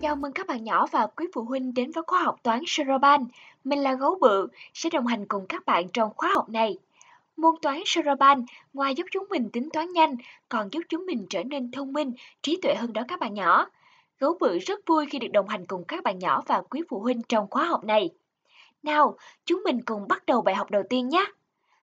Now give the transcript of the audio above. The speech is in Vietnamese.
Chào mừng các bạn nhỏ và quý phụ huynh đến với khóa học toán Soroban. Mình là Gấu Bự, sẽ đồng hành cùng các bạn trong khóa học này. Môn toán Soroban ngoài giúp chúng mình tính toán nhanh, còn giúp chúng mình trở nên thông minh, trí tuệ hơn đó các bạn nhỏ. Gấu Bự rất vui khi được đồng hành cùng các bạn nhỏ và quý phụ huynh trong khóa học này. Nào, chúng mình cùng bắt đầu bài học đầu tiên nhé!